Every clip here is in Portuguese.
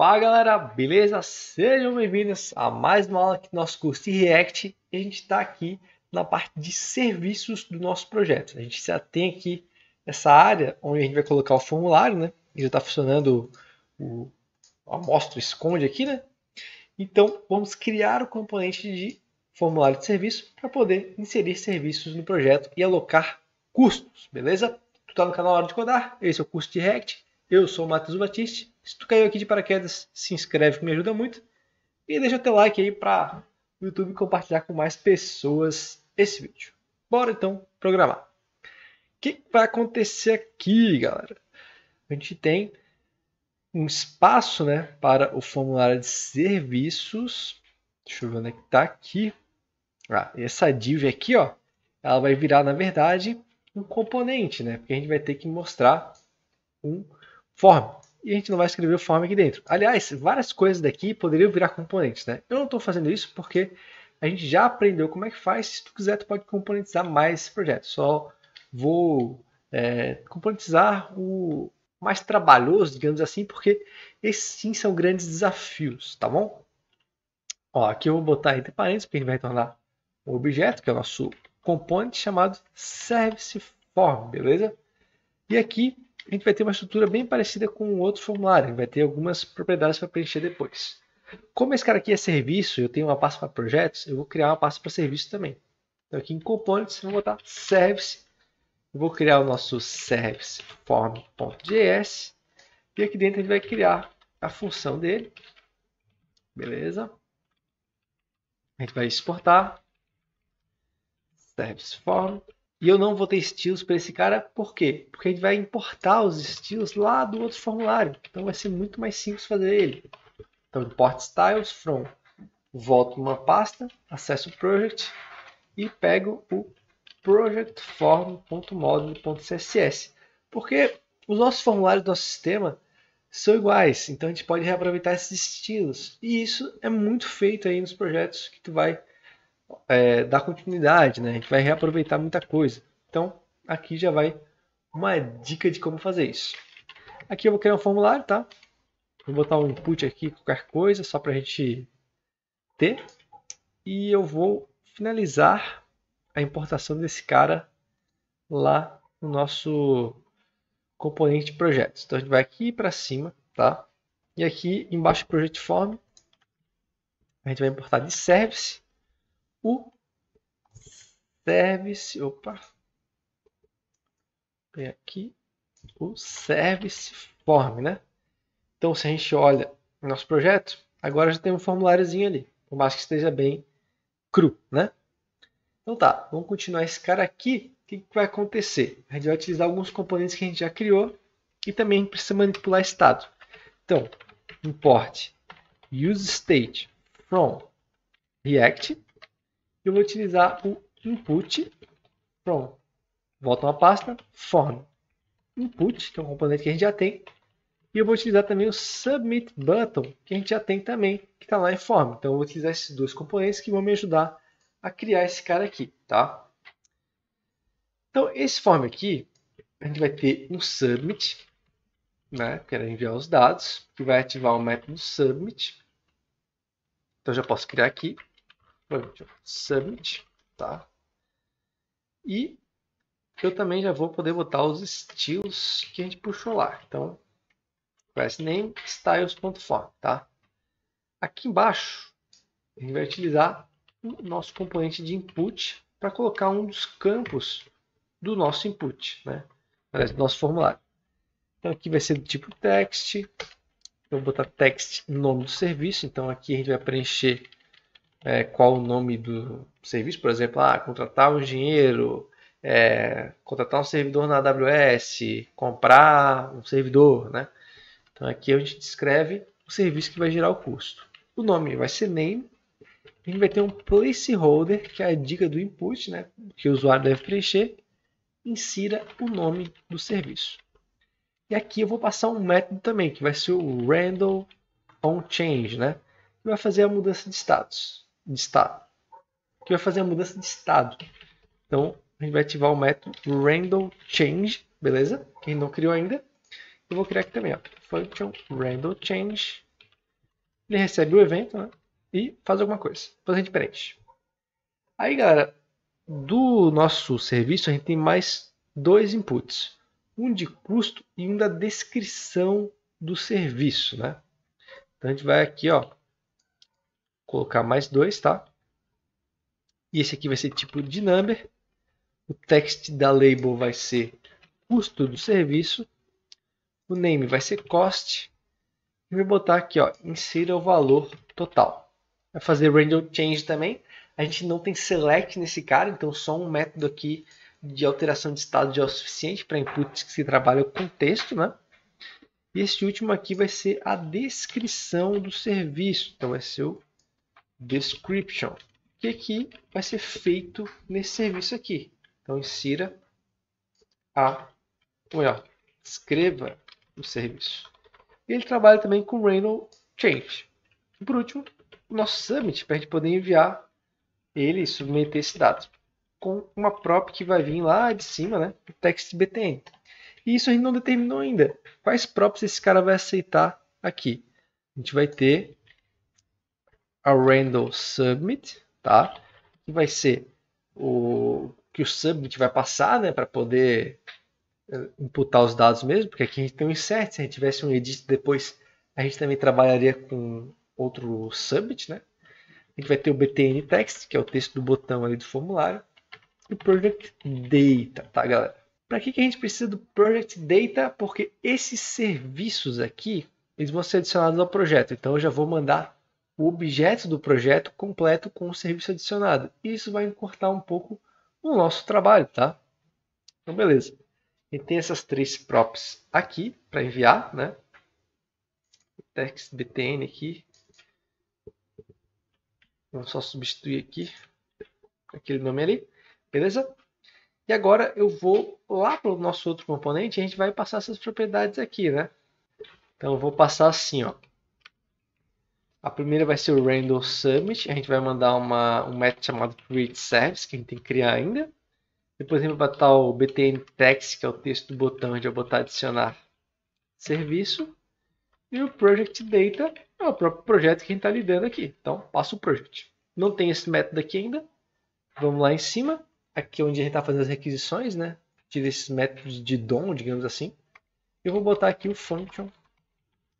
Fala galera, beleza? Sejam bem-vindos a mais uma aula aqui do nosso curso de React. a gente está aqui na parte de serviços do nosso projeto. A gente já tem aqui essa área onde a gente vai colocar o formulário, né? Que já está funcionando o, o amostra esconde aqui, né? Então vamos criar o componente de formulário de serviço para poder inserir serviços no projeto e alocar custos, beleza? Tu está no canal Hora de Codar, esse é o curso de React. Eu sou o Matheus Batiste se tu caiu aqui de paraquedas, se inscreve que me ajuda muito. E deixa o teu like aí para o YouTube compartilhar com mais pessoas esse vídeo. Bora então programar. O que vai acontecer aqui, galera? A gente tem um espaço né, para o formulário de serviços. Deixa eu ver onde é que está aqui. Ah, essa div aqui, ó, ela vai virar, na verdade, um componente, né? Porque a gente vai ter que mostrar um form e a gente não vai escrever o form aqui dentro. Aliás, várias coisas daqui poderiam virar componentes, né? Eu não estou fazendo isso porque a gente já aprendeu como é que faz. Se tu quiser, tu pode componentizar mais esse projeto. Só vou é, componentizar o mais trabalhoso, digamos assim, porque esses sim são grandes desafios, tá bom? Ó, aqui eu vou botar entre parênteses, porque a gente vai retornar um objeto, que é o nosso componente chamado service form, beleza? E aqui a gente vai ter uma estrutura bem parecida com o outro formulário, vai ter algumas propriedades para preencher depois. Como esse cara aqui é serviço, eu tenho uma pasta para projetos, eu vou criar uma pasta para serviço também. Então aqui em components, eu vou botar service, eu vou criar o nosso service form.js e aqui dentro a gente vai criar a função dele. Beleza? A gente vai exportar service form e eu não vou ter estilos para esse cara, por quê? Porque a gente vai importar os estilos lá do outro formulário. Então vai ser muito mais simples fazer ele. Então import styles from. Volto uma pasta, acesso o project e pego o projectform.module.css. Porque os nossos formulários do nosso sistema são iguais, então a gente pode reaproveitar esses estilos. E isso é muito feito aí nos projetos que tu vai é, dar continuidade, né? A gente vai reaproveitar muita coisa. Então, aqui já vai uma dica de como fazer isso. Aqui eu vou criar um formulário, tá? Vou botar um input aqui, qualquer coisa, só para a gente ter. E eu vou finalizar a importação desse cara lá no nosso componente de projetos. Então a gente vai aqui para cima, tá? E aqui embaixo do Project Form, a gente vai importar de service o service, opa, vem aqui, o service form, né? Então, se a gente olha o nosso projeto, agora já tem um formuláriozinho ali, por mais que esteja bem cru, né? Então tá, vamos continuar esse cara aqui. O que, que vai acontecer? A gente vai utilizar alguns componentes que a gente já criou e também precisa manipular estado. Então, import use state from React eu vou utilizar o input from. Volta uma pasta, form input, que é um componente que a gente já tem. E eu vou utilizar também o submit button, que a gente já tem também, que está lá em form. Então eu vou utilizar esses dois componentes que vão me ajudar a criar esse cara aqui, tá? Então esse form aqui, a gente vai ter um submit, né, que era enviar os dados, que vai ativar o método submit. Então já posso criar aqui, submit, tá? E eu também já vou poder botar os estilos que a gente puxou lá. Então, class name styles.form, tá? Aqui embaixo, a gente vai utilizar o nosso componente de input para colocar um dos campos do nosso input, né? do nosso formulário. Então aqui vai ser do tipo text, eu vou botar text nome do serviço, então aqui a gente vai preencher é, qual o nome do serviço, por exemplo, ah, contratar um engenheiro, é, contratar um servidor na AWS, comprar um servidor, né? Então aqui a gente descreve o serviço que vai gerar o custo. O nome vai ser name, a gente vai ter um placeholder, que é a dica do input, né, que o usuário deve preencher, insira o nome do serviço. E aqui eu vou passar um método também, que vai ser o random on change, né, que vai fazer a mudança de status de estado, que vai fazer a mudança de estado. Então, a gente vai ativar o método random change, beleza? gente não criou ainda, eu vou criar aqui também, ó. function random change. Ele recebe o evento, né? E faz alguma coisa. Então a gente preenche. Aí, galera, do nosso serviço a gente tem mais dois inputs, um de custo e um da descrição do serviço, né? Então a gente vai aqui, ó, colocar mais dois, tá? E esse aqui vai ser tipo de number. O text da label vai ser custo do serviço. O name vai ser cost. E vou botar aqui, ó, insira o valor total. Vai fazer random change também. A gente não tem select nesse cara, então só um método aqui de alteração de estado já é o suficiente para inputs que se trabalham com texto, né? E esse último aqui vai ser a descrição do serviço. Então vai ser o description, que aqui vai ser feito nesse serviço aqui. Então, insira a, ou melhor, escreva o serviço. ele trabalha também com Random Change. E por último, o nosso Summit, para a gente poder enviar ele e submeter esses dados com uma prop que vai vir lá de cima, né? O text BTN. E isso a gente não determinou ainda. Quais props esse cara vai aceitar aqui? A gente vai ter a random submit, tá? Que vai ser o que o submit vai passar, né, para poder eh, imputar os dados mesmo, porque aqui a gente tem um insert, se a gente tivesse um edit depois, a gente também trabalharia com outro submit, né? A gente vai ter o btn text, que é o texto do botão ali do formulário, e o project data, tá, galera? Para que, que a gente precisa do project data? Porque esses serviços aqui, eles vão ser adicionados ao projeto. Então eu já vou mandar o objeto do projeto completo com o serviço adicionado. E isso vai encurtar um pouco o nosso trabalho, tá? Então, beleza. E tem essas três props aqui para enviar, né? TextBTN aqui. Vamos só substituir aqui aquele nome ali, beleza? E agora eu vou lá para o nosso outro componente e a gente vai passar essas propriedades aqui, né? Então eu vou passar assim, ó. A primeira vai ser o Randall Summit. A gente vai mandar uma, um método chamado Create Service, que a gente tem que criar ainda. Depois a gente vai botar o BTN Text, que é o texto do botão. A gente vai botar adicionar serviço. E o Project Data é o próprio projeto que a gente está lidando aqui. Então, passa o Project. Não tem esse método aqui ainda. Vamos lá em cima. Aqui é onde a gente está fazendo as requisições, né? Tira esses métodos de DOM, digamos assim. Eu vou botar aqui o function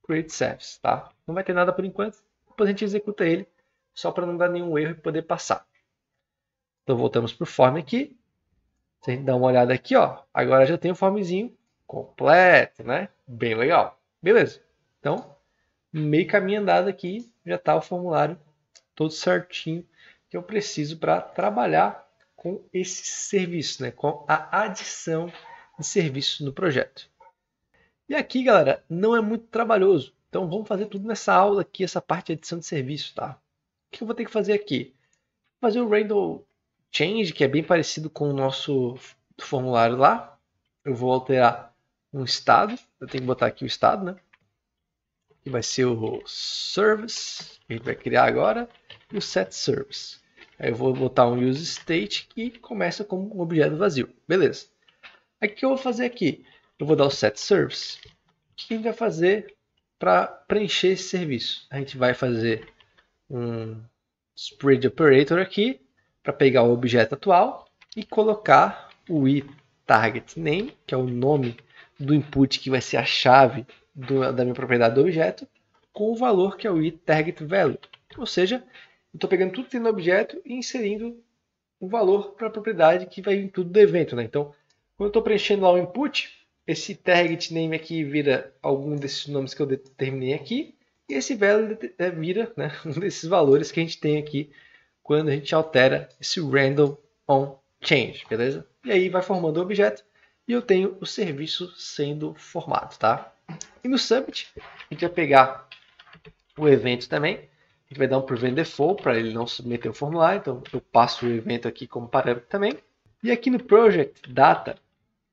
create service, tá? Não vai ter nada por enquanto depois a gente executa ele, só para não dar nenhum erro e poder passar. Então voltamos para o form aqui. Se a gente dá uma olhada aqui, ó, agora já tem o formzinho completo, né? Bem legal. Beleza. Então, meio caminho andado aqui, já está o formulário todo certinho que eu preciso para trabalhar com esse serviço, né? com a adição de serviço no projeto. E aqui, galera, não é muito trabalhoso. Então vamos fazer tudo nessa aula aqui, essa parte de edição de serviço, tá? O que eu vou ter que fazer aqui? fazer o random change, que é bem parecido com o nosso formulário lá. Eu vou alterar um estado, eu tenho que botar aqui o estado, né? Que vai ser o service, que a gente vai criar agora, e o set service. Aí eu vou botar um use state que começa como um objeto vazio. Beleza. Aí o que eu vou fazer aqui, eu vou dar o set service. O que a gente vai fazer para preencher esse serviço. A gente vai fazer um spread operator aqui para pegar o objeto atual e colocar o i target name, que é o nome do input que vai ser a chave do, da minha propriedade do objeto, com o valor que é o i target value. Ou seja, estou pegando tudo que tem no objeto e inserindo o valor para a propriedade que vai em tudo do evento. Né? Então, quando eu estou preenchendo lá o input, esse target name aqui vira algum desses nomes que eu determinei aqui. E esse value é, vira né, um desses valores que a gente tem aqui quando a gente altera esse random on change, beleza? E aí vai formando o objeto e eu tenho o serviço sendo formado, tá? E no Summit, a gente vai pegar o evento também, a gente vai dar um prevent default para ele não submeter o formulário, então eu passo o evento aqui como parâmetro também. E aqui no Project Data,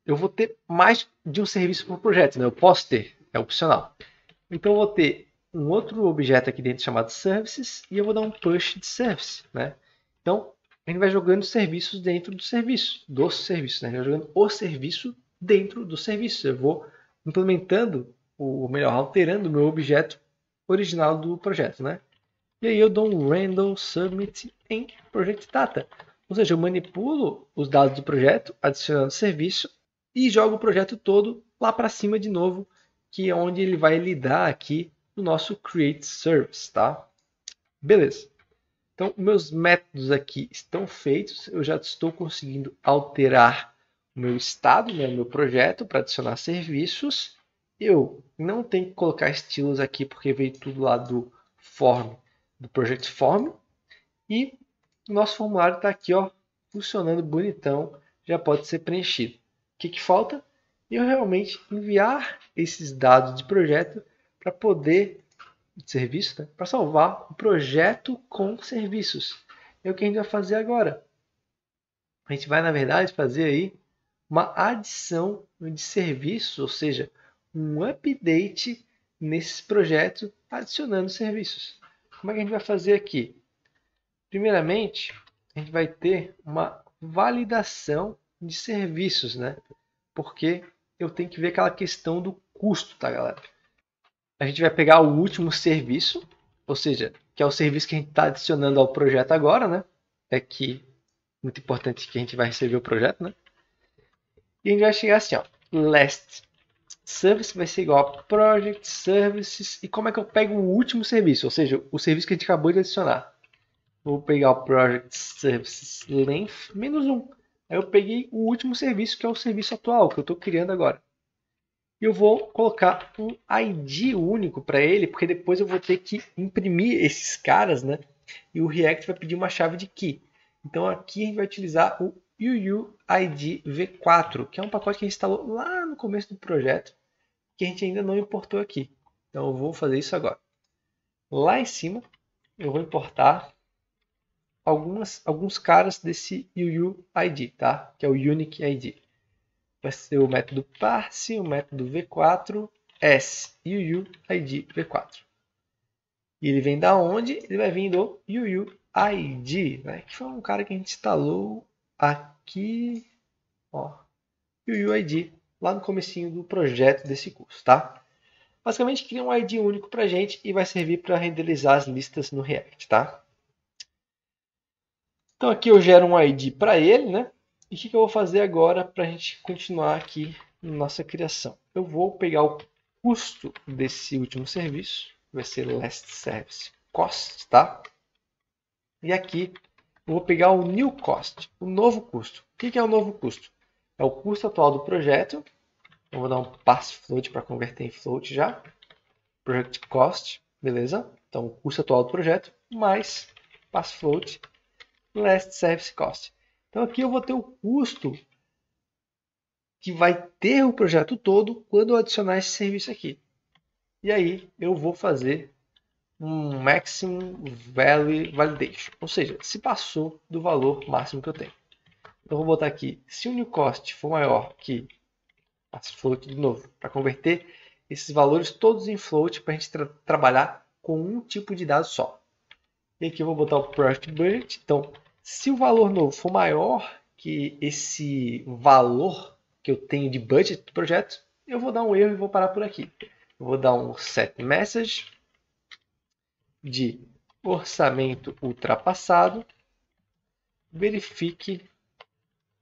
eu vou ter mais de um serviço por projeto, né? Eu posso ter, é opcional. Então eu vou ter um outro objeto aqui dentro chamado services e eu vou dar um push de service, né? Então a gente vai jogando serviços dentro do serviço, dos serviços, né? A gente vai jogando o serviço dentro do serviço. Eu vou implementando, ou melhor, alterando o meu objeto original do projeto, né? E aí eu dou um random submit em project data. Ou seja, eu manipulo os dados do projeto adicionando serviço e joga o projeto todo lá para cima de novo, que é onde ele vai lidar aqui no nosso create service, tá? Beleza. Então, meus métodos aqui estão feitos, eu já estou conseguindo alterar o meu estado, né, o meu projeto para adicionar serviços. Eu não tenho que colocar estilos aqui porque veio tudo lá do form, do project form. E o nosso formulário está aqui, ó, funcionando bonitão, já pode ser preenchido que, que falta? Eu realmente enviar esses dados de projeto para poder, de serviço, né? para salvar o projeto com serviços. É o que a gente vai fazer agora. A gente vai, na verdade, fazer aí uma adição de serviços, ou seja, um update nesse projeto adicionando serviços. Como é que a gente vai fazer aqui? Primeiramente, a gente vai ter uma validação de serviços, né? Porque eu tenho que ver aquela questão do custo, tá, galera? A gente vai pegar o último serviço, ou seja, que é o serviço que a gente está adicionando ao projeto agora, né? É que muito importante que a gente vai receber o projeto, né? E a gente vai chegar assim, ó, last service vai ser igual a project services e como é que eu pego o último serviço, ou seja, o serviço que a gente acabou de adicionar. Vou pegar o project services length menos um Aí eu peguei o último serviço, que é o serviço atual, que eu estou criando agora. E eu vou colocar um ID único para ele, porque depois eu vou ter que imprimir esses caras, né? E o React vai pedir uma chave de key. Então aqui a gente vai utilizar o UUID V4, que é um pacote que a gente instalou lá no começo do projeto, que a gente ainda não importou aqui. Então eu vou fazer isso agora. Lá em cima eu vou importar algumas, alguns caras desse UUID, tá? que é o Unique ID. Vai ser o método parse, o método v4s, UUID v4. E ele vem da onde? Ele vai vir do UUID, né? que foi um cara que a gente instalou aqui, ó, UUID, lá no comecinho do projeto desse curso, tá? Basicamente cria um ID único para gente e vai servir para renderizar as listas no React, tá? Então aqui eu gero um ID para ele, né? E o que, que eu vou fazer agora para a gente continuar aqui na nossa criação? Eu vou pegar o custo desse último serviço, vai ser last service cost, tá? E aqui eu vou pegar o new cost, o novo custo. O que, que é o novo custo? É o custo atual do projeto. Eu vou dar um pass float para converter em float já. Project cost, beleza? Então o custo atual do projeto mais pass float Last Service Cost. Então aqui eu vou ter o custo que vai ter o projeto todo quando eu adicionar esse serviço aqui. E aí eu vou fazer um Maximum Value Validation, ou seja, se passou do valor máximo que eu tenho. Então eu vou botar aqui, se o new cost for maior que as ah, float de novo, para converter esses valores todos em float para a gente tra trabalhar com um tipo de dado só. E aqui eu vou botar o Project Budget, então se o valor novo for maior que esse valor que eu tenho de budget do projeto, eu vou dar um erro e vou parar por aqui. Eu vou dar um set message de orçamento ultrapassado. Verifique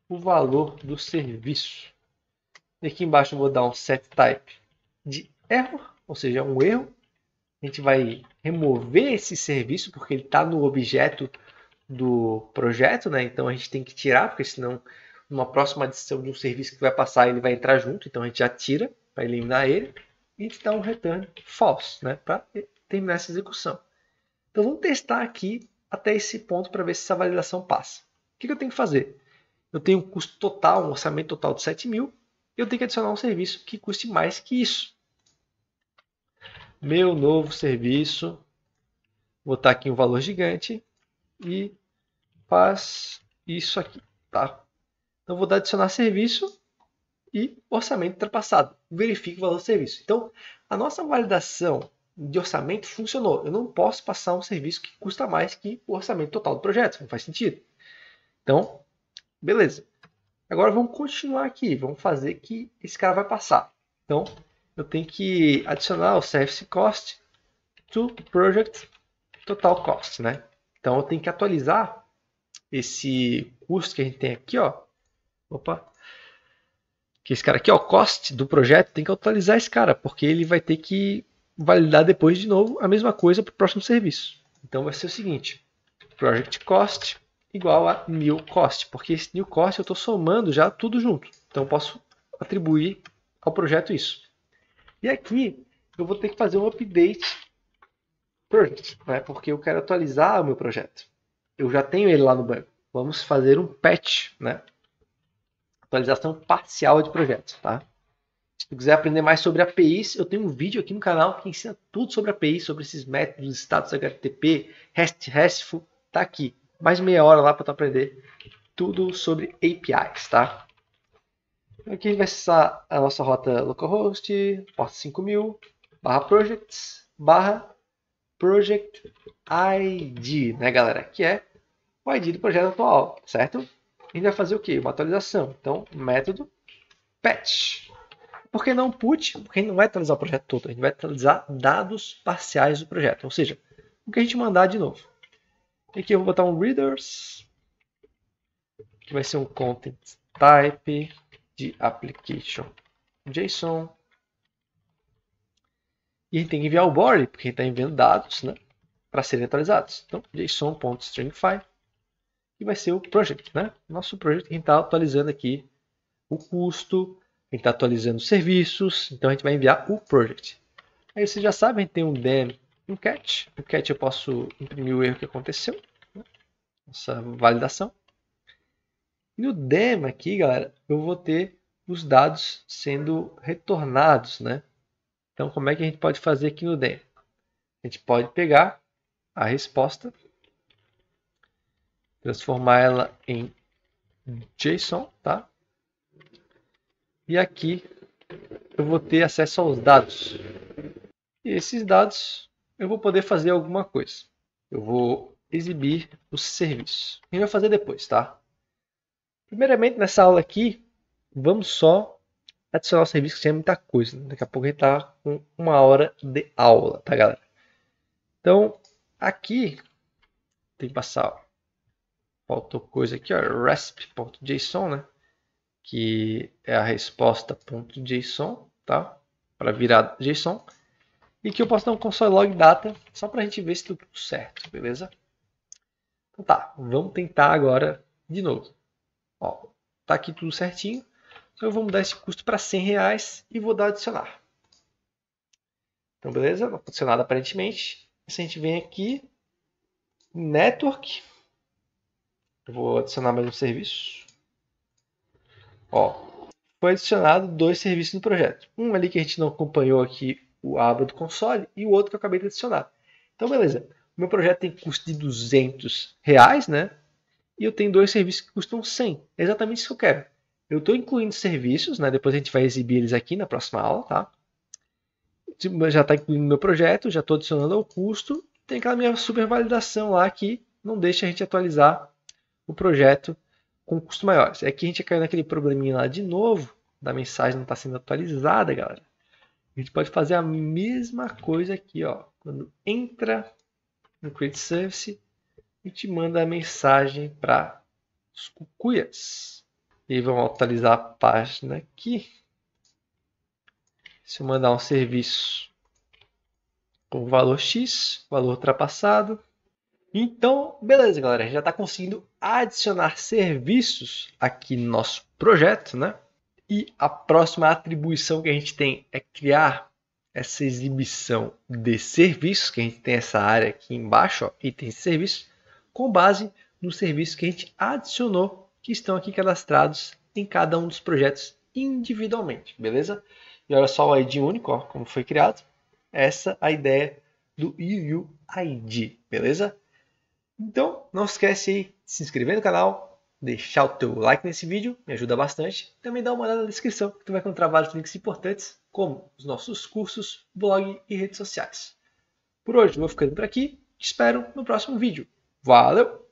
o valor do serviço. E aqui embaixo eu vou dar um set type de error, ou seja, um erro. A gente vai remover esse serviço porque ele está no objeto do projeto, né? Então a gente tem que tirar, porque senão numa próxima adição de um serviço que vai passar ele vai entrar junto, então a gente já tira para eliminar ele e dá um return false, né? Para terminar essa execução. Então vamos testar aqui até esse ponto para ver se essa validação passa. O que, que eu tenho que fazer? Eu tenho um custo total, um orçamento total de 7 mil, e eu tenho que adicionar um serviço que custe mais que isso. Meu novo serviço, vou botar aqui um valor gigante, e faz isso aqui, tá? Então vou dar adicionar serviço e orçamento ultrapassado. Verifique o valor do serviço. Então, a nossa validação de orçamento funcionou. Eu não posso passar um serviço que custa mais que o orçamento total do projeto. Não faz sentido. Então, beleza. Agora vamos continuar aqui. Vamos fazer que esse cara vai passar. Então, eu tenho que adicionar o service cost to project total cost, né? Então eu tenho que atualizar esse custo que a gente tem aqui, ó. Opa. Que esse cara aqui, ó, cost do projeto, tem que atualizar esse cara, porque ele vai ter que validar depois de novo a mesma coisa para o próximo serviço. Então vai ser o seguinte: project cost igual a new cost, porque esse new cost eu estou somando já tudo junto. Então eu posso atribuir ao projeto isso. E aqui eu vou ter que fazer um update project, né? porque eu quero atualizar o meu projeto. Eu já tenho ele lá no banco. Vamos fazer um patch, né? Atualização parcial de projeto, tá? Se tu quiser aprender mais sobre APIs, eu tenho um vídeo aqui no canal que ensina tudo sobre APIs, sobre esses métodos, status HTTP, REST, RESTful, tá aqui. Mais meia hora lá para tu aprender tudo sobre APIs, tá? Então, aqui vai ser a nossa rota localhost, porta 5000, barra projects, barra Project ID, né, galera? Que é o ID do projeto atual, certo? A gente vai fazer o quê? Uma atualização. Então, método patch. Por que não put? Porque a gente não vai atualizar o projeto todo, a gente vai atualizar dados parciais do projeto. Ou seja, o que a gente mandar de novo. E aqui eu vou botar um readers, que vai ser um content type de application JSON e a gente tem que enviar o body, porque a gente está enviando dados né, para serem atualizados. Então, json.stringify, que vai ser o project, né? Nosso project, a gente está atualizando aqui o custo, a gente está atualizando os serviços, então a gente vai enviar o project. Aí vocês já sabem, a gente tem um dem e um cat. O cat eu posso imprimir o erro que aconteceu, né? essa validação. E o dem aqui, galera, eu vou ter os dados sendo retornados, né? Então, como é que a gente pode fazer aqui no DEM? A gente pode pegar a resposta, transformar ela em JSON, tá? E aqui eu vou ter acesso aos dados. E esses dados eu vou poder fazer alguma coisa. Eu vou exibir o serviço. A gente vai fazer depois, tá? Primeiramente, nessa aula aqui, vamos só adicionar o serviço que muita coisa. Né? Daqui a pouco a gente tá com uma hora de aula, tá galera? Então, aqui tem que passar, ó. faltou coisa aqui, ó, Resp.json, né? Que é a resposta.json, tá? Para virar JSON. E que eu posso dar um console log data só para a gente ver se tudo certo, beleza? Então tá, vamos tentar agora de novo. Ó, tá aqui tudo certinho. Então eu vou mudar esse custo para 100 reais e vou dar adicionar. Então beleza, adicionado aparentemente. Se a gente vem aqui, network, eu vou adicionar mais um serviço. Ó, foi adicionado dois serviços no projeto. Um ali que a gente não acompanhou aqui o abro do console e o outro que eu acabei de adicionar. Então beleza, o meu projeto tem custo de 200 reais, né? E eu tenho dois serviços que custam 100, é exatamente isso que eu quero. Eu estou incluindo serviços, né? Depois a gente vai exibir eles aqui na próxima aula, tá? Já está incluindo meu projeto, já estou adicionando ao custo. Tem aquela minha validação lá que não deixa a gente atualizar o projeto com custo maior. Aqui é a gente caiu naquele probleminha lá de novo, da mensagem não está sendo atualizada, galera. A gente pode fazer a mesma coisa aqui, ó. Quando entra no Create Service, a gente manda a mensagem para os cucuias. E vamos atualizar a página aqui. Se eu mandar um serviço com valor X, valor ultrapassado. Então, beleza, galera. A gente já está conseguindo adicionar serviços aqui no nosso projeto, né? E a próxima atribuição que a gente tem é criar essa exibição de serviços, que a gente tem essa área aqui embaixo, ó, itens de serviço, com base no serviço que a gente adicionou que estão aqui cadastrados em cada um dos projetos individualmente, beleza? E olha só o ID único, ó, como foi criado. Essa é a ideia do UUID, beleza? Então, não esquece aí de se inscrever no canal, deixar o teu like nesse vídeo, me ajuda bastante. Também dá uma olhada na descrição, que tu vai encontrar vários links importantes, como os nossos cursos, blog e redes sociais. Por hoje, vou ficando por aqui. Te espero no próximo vídeo. Valeu!